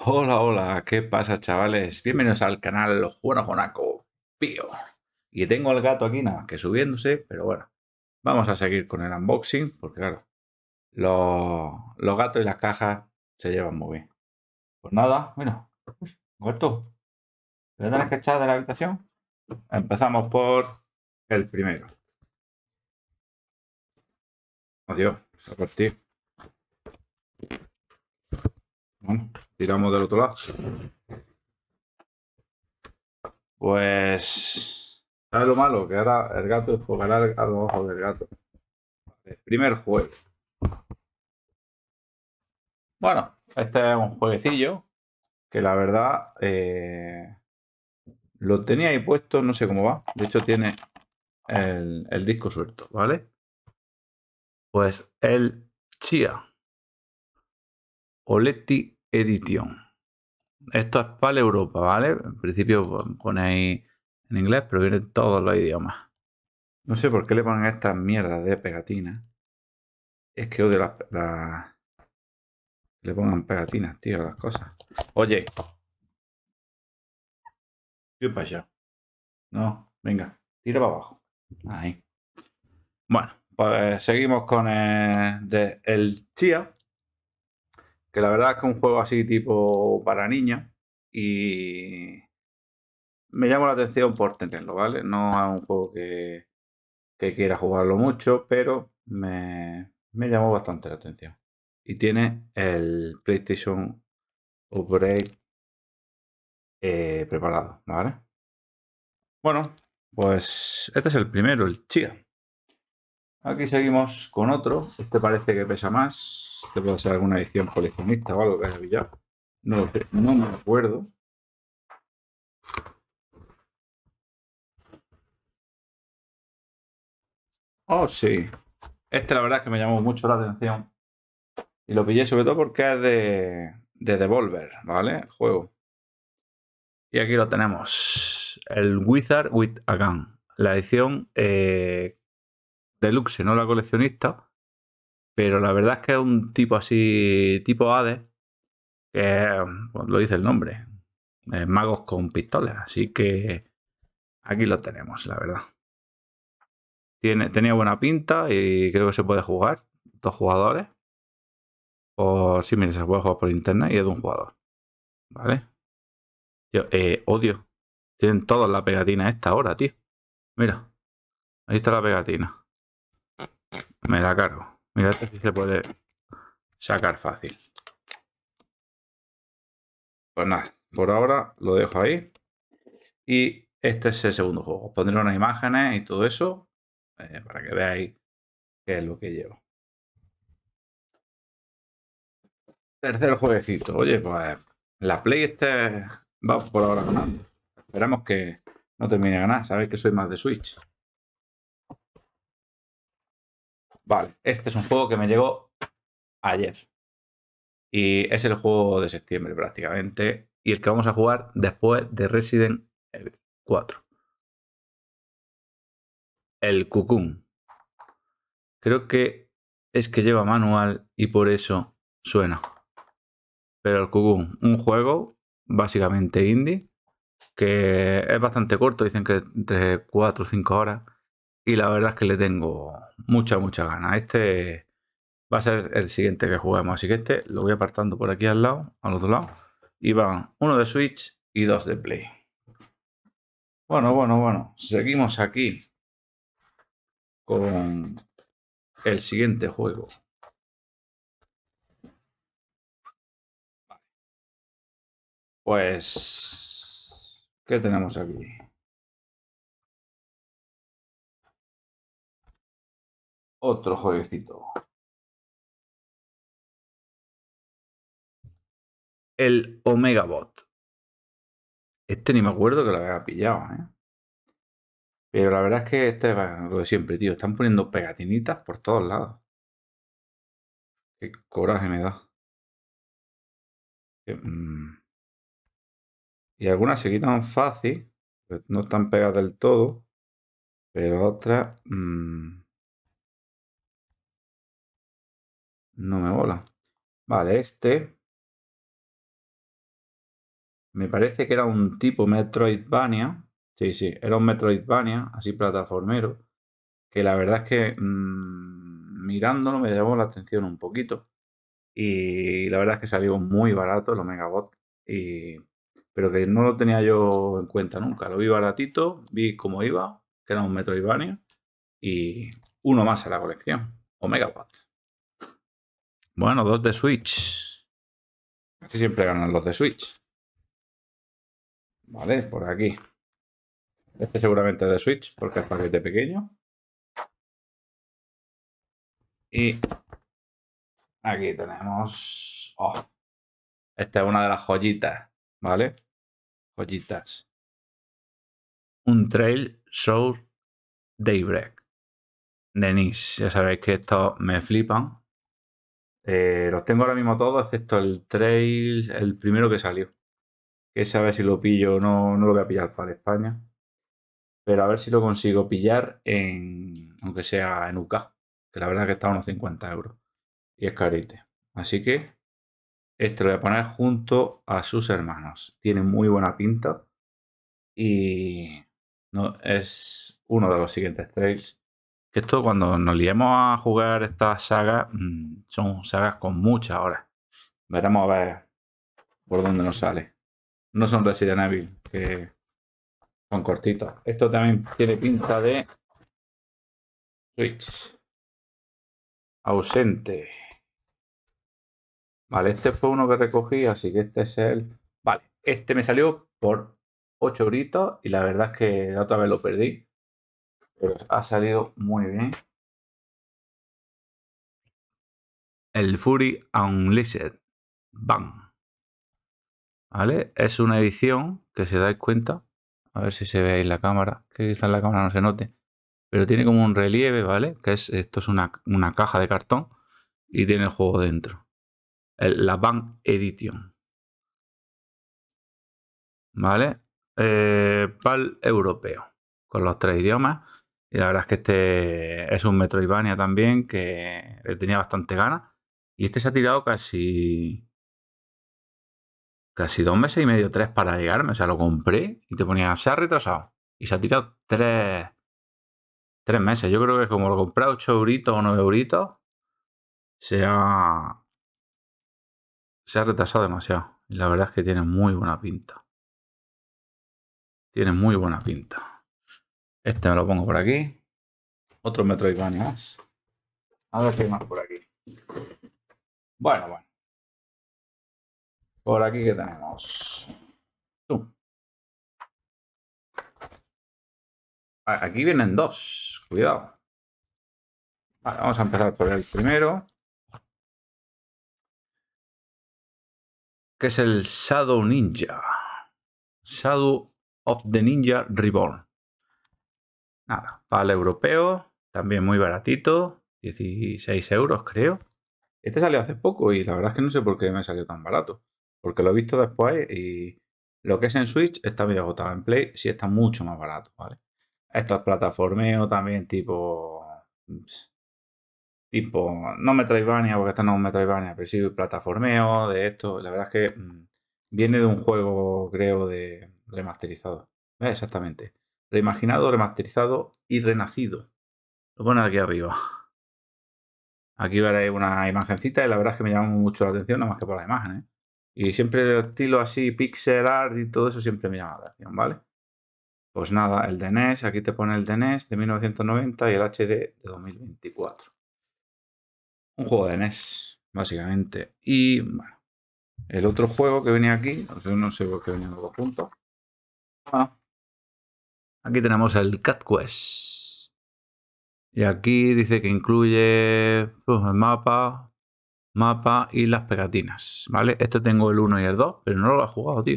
Hola, hola, ¿qué pasa chavales? Bienvenidos al canal Juan Jonaco, pío. Y tengo al gato aquí nada, que subiéndose, pero bueno. Vamos a seguir con el unboxing, porque claro, los gatos y las cajas se llevan muy bien. Pues nada, bueno pues, gato, ¿le tenés que echar de la habitación? Empezamos por el primero. Adiós, a ti tiramos del otro lado. Pues. ¿Sabes lo malo? Que ahora el gato jugará a los ojos del gato. El primer juego. Bueno, este es un jueguecillo que la verdad eh, lo tenía ahí puesto, no sé cómo va. De hecho, tiene el, el disco suelto, ¿vale? Pues el Chia Oletti edición Esto es para Europa, ¿vale? En principio pone ahí en inglés, pero vienen todos los idiomas. No sé por qué le ponen estas mierdas de pegatinas. Es que odio las... Le pongan pegatinas, tío, las cosas. Oye. ¿Qué pasa? No, venga, tira para abajo. Ahí. Bueno, pues seguimos con el, de, el que la verdad es que es un juego así tipo para niños y me llamó la atención por tenerlo, ¿vale? No es un juego que, quiera jugarlo mucho, pero me, llamó bastante la atención. Y tiene el PlayStation Upgrade eh, preparado, ¿vale? Bueno, pues este es el primero, el Chia. Aquí seguimos con otro. Este parece que pesa más. Este puede ser alguna edición coleccionista o algo que haya pillado. No me acuerdo. Oh, sí. Este la verdad es que me llamó mucho la atención. Y lo pillé sobre todo porque es de, Devolver, ¿vale? El juego. Y aquí lo tenemos. El Wizard with a Gun. La edición eh, deluxe, no la coleccionista. Pero la verdad es que es un tipo así, tipo Ade que pues, lo dice el nombre. magos con pistolas. Así que aquí lo tenemos, la verdad. Tiene, tenía buena pinta y creo que se puede jugar. Dos jugadores. O sí, mire, se puede jugar por internet y es de un jugador. ¿Vale? yo eh, odio. Tienen todos la pegatina esta ahora, tío. Mira. Ahí está la pegatina. Me la cargo. Mira si se puede sacar fácil. Pues nada, por ahora lo dejo ahí. Y este es el segundo juego. pondré unas imágenes y todo eso eh, para que veáis qué es lo que llevo. Tercer jueguecito. Oye, pues la Play este va por ahora ganando. Esperamos que no termine ganar. Sabéis que soy más de Switch. vale, este es un juego que me llegó ayer. Y es el juego de septiembre prácticamente. Y el que vamos a jugar después de Resident Evil 4. El Cucún. Creo que es que lleva manual y por eso suena. Pero el Cucún, un juego básicamente indie que es bastante corto, dicen que entre 4 o 5 horas y la verdad es que le tengo mucha, mucha gana. Este va a ser el siguiente que juguemos, así que este lo voy apartando por aquí al lado, al otro lado, y van uno de Switch y dos de Play. Bueno, bueno, bueno, seguimos aquí con el siguiente juego. Pues, ¿qué tenemos aquí? otro jueguecito. El Omega Bot. Este ni me acuerdo que lo había pillado, ¿eh? Pero la verdad es que este es lo de siempre, tío. Están poniendo pegatinitas por todos lados. Qué coraje me da. Mm. Y algunas se quitan fácil, pues no están pegadas del todo, pero otras mm. No me mola. Vale, este. Me parece que era un tipo Metroidvania. Sí, sí, era un Metroidvania, así plataformero. Que la verdad es que mm, mirándolo me llamó la atención un poquito. Y la verdad es que salió muy barato el Omegabot. pero que no lo tenía yo en cuenta nunca. Lo vi baratito, vi cómo iba, que era un Metroidvania. Y uno más en la colección. Omegabot. Bueno, dos de Switch. Así siempre ganan los de Switch. Vale, por aquí. Este seguramente es de Switch porque es paquete pequeño. Y aquí tenemos... Oh, esta es una de las joyitas, ¿vale? Joyitas. Un Trail Show Daybreak. Denis, ya sabéis que estos me flipan. Eh, los tengo ahora mismo todos, excepto el trail, el primero que salió. Que ver si lo pillo o no, no lo voy a pillar para España. Pero a ver si lo consigo pillar en, aunque sea en UK, que la verdad que está a unos 50 euros. Y es carite Así que este lo voy a poner junto a sus hermanos. Tiene muy buena pinta. Y no, es uno de los siguientes trails esto cuando nos liemos a jugar estas sagas, mm, son sagas con muchas horas. Veremos a ver por dónde nos sale. No son Resident Evil, que son cortitos. Esto también tiene pinta de Switch. Ausente. Vale, este fue uno que recogí, así que este es el... Vale, este me salió por 8 gritos y la verdad es que la otra vez lo perdí ha salido muy bien. El Fury Unleashed. Bam. ¿Vale? Es una edición que se dais cuenta. A ver si se ve ahí la cámara. Que quizás la cámara no se note. Pero tiene como un relieve, ¿vale? Que es, esto es una, caja de cartón y tiene el juego dentro. la Bang Edition. ¿Vale? Eh, PAL europeo. Con los tres idiomas. Y la verdad es que este es un Metro Metroidvania también que tenía bastante ganas. Y este se ha tirado casi. casi dos meses y medio, tres para llegarme. O sea, lo compré y te ponía, se ha retrasado. Y se ha tirado tres. tres meses. Yo creo que como lo compré a 8 euritos o 9 euritos, se ha. se ha retrasado demasiado. Y la verdad es que tiene muy buena pinta. Tiene muy buena pinta. Este me lo pongo por aquí. Otro Metroidvania más. A ver qué hay más por aquí. Bueno, bueno. Por aquí que tenemos. Ah, aquí vienen dos. Cuidado. vamos a empezar por el primero. Que es el Shadow Ninja. Shadow of the Ninja Reborn. Nada, el europeo, también muy baratito, 16 euros creo. Este salió hace poco y la verdad es que no sé por qué me salió tan barato. Porque lo he visto después y lo que es en Switch está medio agotado. En Play sí está mucho más barato, ¿vale? Estos plataformeo también tipo... Mm, tipo, no me Metroidvania, porque esta no trae Metroidvania, pero sí plataformeo de esto. La verdad es que mm, viene de un juego, creo, de remasterizado. Exactamente reimaginado, remasterizado y renacido. Lo pone aquí arriba. Aquí veréis una imagencita y la verdad es que me llama mucho la atención, nada más que por la imagen. ¿eh? Y siempre de estilo así, pixel art y todo eso siempre me llama la atención, ¿vale? Pues nada, el de NES, aquí te pone el de NES de 1990 y el HD de 2024. Un juego de NES, básicamente. Y bueno, el otro juego que venía aquí, no sé, por qué venía los dos puntos. Ah, Aquí tenemos el Cat Quest. Y aquí dice que incluye pues, el mapa, mapa y las pegatinas. ¿Vale? Este tengo el 1 y el 2, pero no lo he jugado, tío.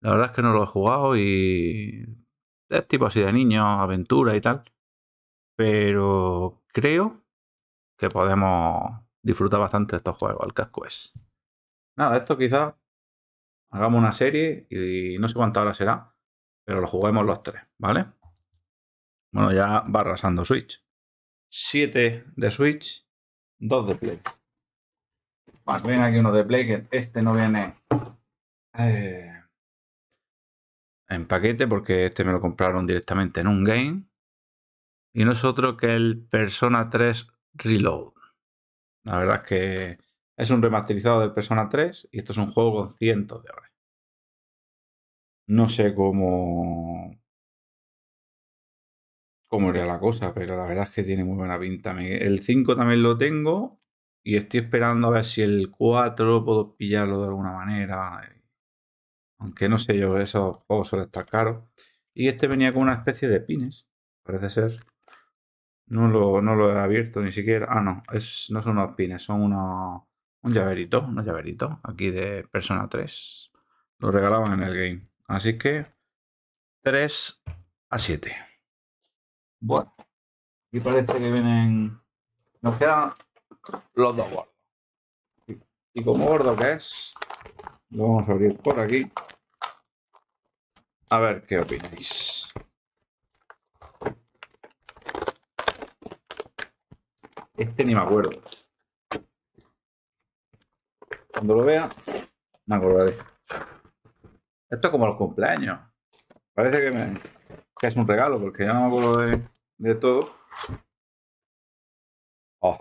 La verdad es que no lo he jugado y es tipo así de niño aventura y tal. Pero creo que podemos disfrutar bastante de estos juegos, el Cat Quest. Nada, esto quizás hagamos una serie y no sé cuánta hora será pero lo juguemos los tres, ¿vale? Bueno, ya va arrasando Switch. 7 de Switch, 2 de Play. Más pues bien aquí uno de Play, que este no viene eh, en paquete porque este me lo compraron directamente en un game. Y no es otro que el Persona 3 Reload. La verdad es que es un remasterizado del Persona 3 y esto es un juego con cientos de horas. No sé cómo, cómo era la cosa, pero la verdad es que tiene muy buena pinta. El 5 también lo tengo y estoy esperando a ver si el 4 puedo pillarlo de alguna manera. Eh, aunque no sé yo, esos juegos suelen estar caros. Y este venía con una especie de pines, parece ser. No lo, no lo he abierto ni siquiera. Ah, no, es, no son unos pines, son unos, un llaverito, un llaverito, aquí de Persona 3. Lo regalaban en el game. Así que 3 a 7. Bueno, y parece que vienen. Nos quedan los dos gordos. Y, como gordo que es, lo vamos a abrir por aquí. A ver qué opináis. Este ni me acuerdo. Cuando lo vea, me acordaré. Esto es como los cumpleaños. Parece que, es un regalo, porque ya no me acuerdo de, todo. Oh.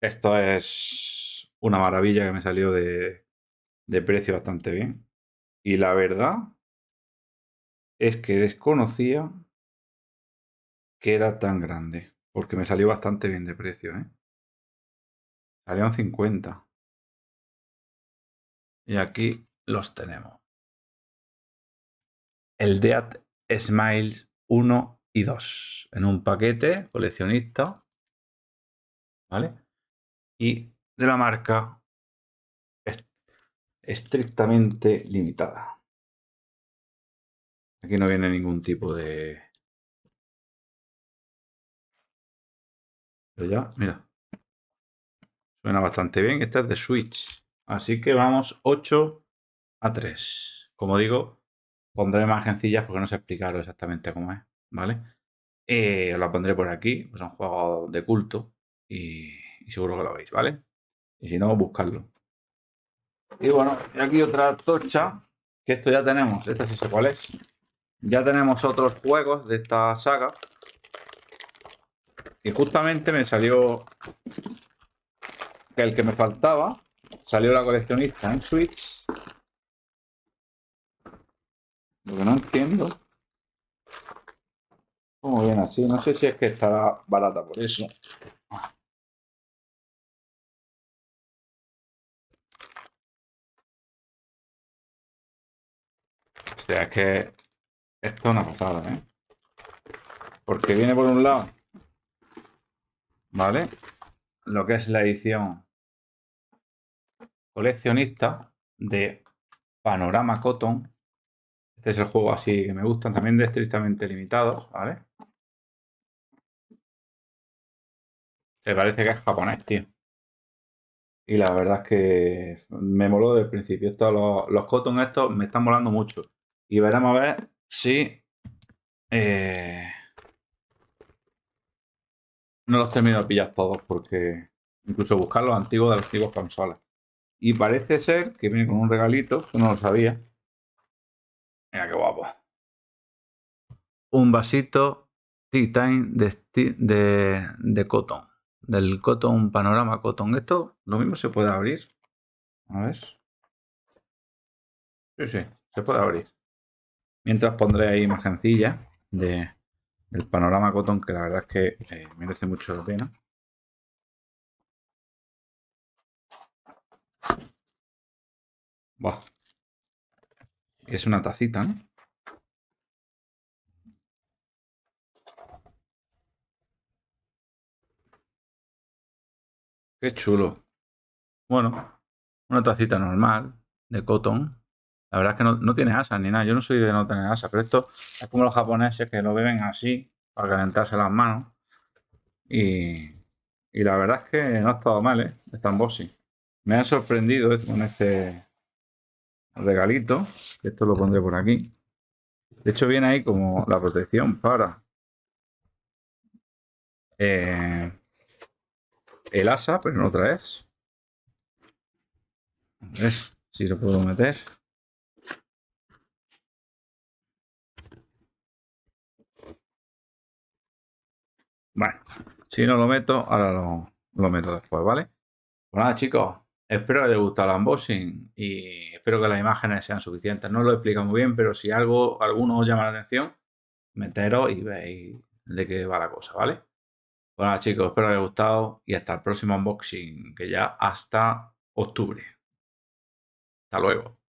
Esto es una maravilla que me salió de, precio bastante bien. Y la verdad es que desconocía que era tan grande. Porque me salió bastante bien de precio, ¿eh? en 50. Y aquí los tenemos. El Dead Smiles 1 y 2 en un paquete coleccionista. ¿Vale? Y de la marca estrictamente limitada. Aquí no viene ningún tipo de... Pero ya, mira. Suena bastante bien. Esta es de Switch. Así que vamos 8 a 3. Como digo, pondré más sencillas porque no sé explicarlo exactamente cómo es, ¿vale? os eh, la pondré por aquí, pues un juego de culto y, seguro que lo veis, ¿vale? Y si no, buscarlo. Y bueno, aquí otra tocha, que esto ya tenemos, esta sí sé cuál es. Ya tenemos otros juegos de esta saga. Y justamente me salió el que me faltaba, salió la coleccionista en Switch que no entiendo. ¿Cómo bien así. No sé si es que estará barata por eso. O sea, es que esto es una pasada, ¿eh? Porque viene por un lado, ¿vale? Lo que es la edición coleccionista de Panorama Cotton, este es el juego así que me gustan, también de estrictamente limitados, ¿vale? me parece que es japonés, tío. Y la verdad es que me moló desde el principio. todos los, los estos me están molando mucho. Y veremos a ver si... Eh, no los termino de pillar todos porque incluso buscar los antiguos de las antiguas consolas. Y parece ser que viene con un regalito, que no lo sabía, Mira qué guapo. Un vasito Tea Time de, de, Cotton. Del Cotton Panorama Cotton. Esto lo mismo se puede abrir. A ver. Sí, sí, se puede abrir. Mientras pondré ahí imagencilla de, del panorama Cotton, que la verdad es que eh, merece mucho la pena. Es una tacita, ¿no? Qué chulo. Bueno, una tacita normal de cotton. La verdad es que no, tiene asas ni nada. Yo no soy de no tener asas, pero esto es como los japoneses que lo beben así para calentarse las manos. Y, la verdad es que no ha estado mal, ¿eh? Están bossy. Me han sorprendido ¿eh? con este, regalito. Esto lo pondré por aquí. De hecho, viene ahí como la protección para eh, el asa, pero no traes. si lo puedo meter. Bueno, si no lo meto, ahora lo, meto después, ¿vale? Bueno, pues chicos, espero que les haya gustado el unboxing y espero que las imágenes sean suficientes. No lo he explicado muy bien, pero si algo, alguno os llama la atención, meteros y veis de qué va la cosa, ¿vale? Bueno chicos, espero que os haya gustado y hasta el próximo unboxing, que ya hasta octubre. Hasta luego.